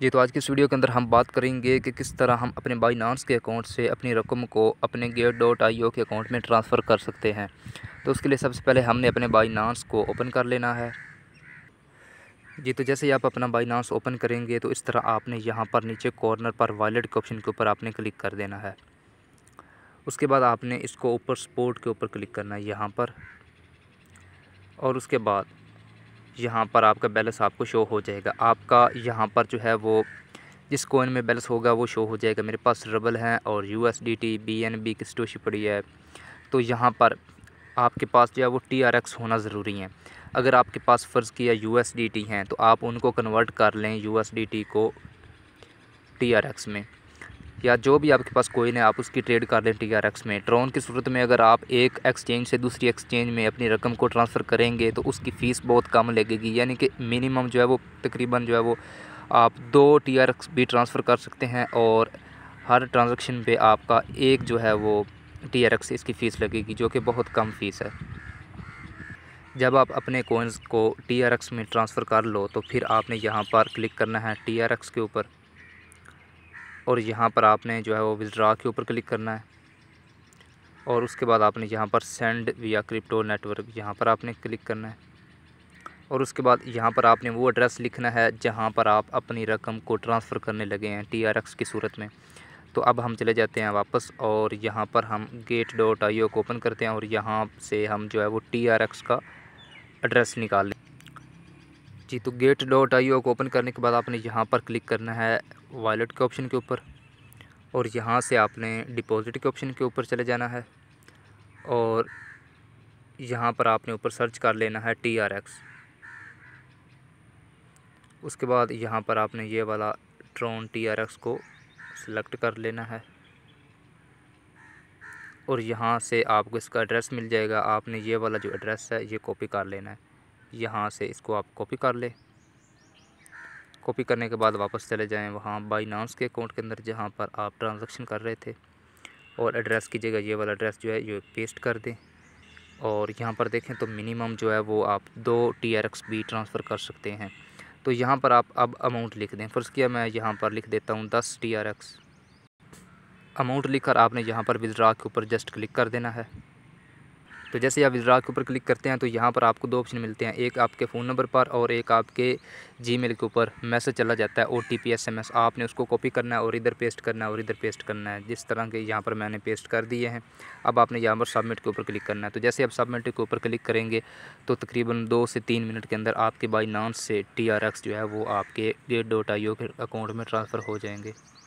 जी तो आज की इस वीडियो के अंदर हम बात करेंगे कि किस तरह हम अपने बाइनांस के अकाउंट से अपनी रकम को अपने गेट डॉट आई के अकाउंट में ट्रांसफ़र कर सकते हैं तो उसके लिए सबसे पहले हमने अपने बाइनांस को ओपन कर लेना है जी तो जैसे ही आप अपना बाइनांस ओपन करेंगे तो इस तरह आपने यहाँ पर नीचे कॉर्नर पर वॉलेट के ऑप्शन के ऊपर आपने क्लिक कर देना है उसके बाद आपने इसको ऊपर स्पोर्ट के ऊपर क्लिक करना है यहाँ पर और उसके बाद यहाँ पर आपका बैलेंस आपको शो हो जाएगा आपका यहाँ पर जो है वो जिस कोइन में बैलेंस होगा वो शो हो जाएगा मेरे पास रबल है और U S D T B N B किस्टोशी पड़ी है तो यहाँ पर आपके पास जो है वो टी आर एक्स होना ज़रूरी है अगर आपके पास फ़र्ज़ किया यू एस डी टी हैं तो आप उनको कन्वर्ट कर लें यू एस डी टी को टी आर एक्स में या जो भी आपके पास कोइन है आप उसकी ट्रेड कर लें टी आर एक्स में ड्रोन की सूरत में अगर आप एक एक्सचेंज से दूसरी एक्सचेंज में अपनी रकम को ट्रांसफ़र करेंगे तो उसकी फ़ीस बहुत कम लगेगी यानी कि मिनिमम जो है वो तकरीबन जो है वो आप दो टी आर एक्स भी ट्रांसफ़र कर सकते हैं और हर ट्रांजेक्शन पे आपका एक जो है वो टी आर एक्स इसकी फ़ीस लगेगी जो कि बहुत कम फ़ीस है जब आप अपने कोइंस को टी आर एक्स में ट्रांसफ़र कर लो तो फिर आपने यहाँ पर क्लिक करना है टी आर एक्स के ऊपर और यहाँ पर आपने जो है वो विदड्रा के ऊपर क्लिक करना है और उसके बाद आपने यहाँ पर सेंड या क्रिप्टो नेटवर्क यहाँ पर आपने क्लिक करना है और उसके बाद यहाँ पर आपने वो एड्रेस लिखना है जहाँ पर आप अपनी रकम को ट्रांसफ़र करने लगे हैं टी आर एक्स की सूरत में तो अब हम चले जाते हैं वापस और यहाँ पर हम गेट डॉट आई ओ को ओपन करते हैं और यहाँ से हम जो है वो टी आर एक्स का एड्रेस निकाल लें जी तो गेट डॉट आई को ओपन करने के बाद आपने यहाँ पर क्लिक करना है वॉलेट के ऑप्शन के ऊपर और यहाँ से आपने डिपॉजिट के ऑप्शन के ऊपर चले जाना है और यहाँ पर आपने ऊपर सर्च कर लेना है टी आर एक्स उसके बाद यहाँ पर आपने ये वाला ट्रोन टी आर एक्स को सिलेक्ट कर लेना है और यहाँ से आपको इसका एड्रेस मिल जाएगा आपने ये वाला जो एड्रेस है ये कॉपी कर लेना है यहाँ से इसको आप कॉपी कर ले कॉपी करने के बाद वापस चले जाएं वहाँ बाइनांस के अकाउंट के अंदर जहाँ पर आप ट्रांजैक्शन कर रहे थे और एड्रेस की जगह ये वाला एड्रेस जो है ये पेस्ट कर दें और यहाँ पर देखें तो मिनिमम जो है वो आप दो टी आर एक्स भी ट्रांसफ़र कर सकते हैं तो यहाँ पर आप अब अमाउंट लिख दें फर्स्ट किया मैं यहाँ पर लिख देता हूँ दस टी आर एक्स अमाउंट लिखकर आपने यहाँ पर विदड्रा के ऊपर जस्ट क्लिक कर देना है तो जैसे आप विड्रा के ऊपर क्लिक करते हैं तो यहाँ पर आपको दो ऑप्शन मिलते हैं एक आपके फ़ोन नंबर पर और एक आपके जी के ऊपर मैसेज चला जाता है O T P S M S आपने उसको कॉपी करना है और इधर पेस्ट करना है और इधर पेस्ट करना है जिस तरह के यहाँ पर मैंने पेस्ट कर दिए हैं अब आपने यहाँ पर सबमिट के ऊपर क्लिक करना है तो जैसे आप सबमिट के ऊपर क्लिक करेंगे तो तकरीबन दो से तीन मिनट के अंदर आपके बाई नाम से टी आर एक्स जो है वो आपके गेट डॉट आई के अकाउंट में ट्रांसफ़र हो जाएंगे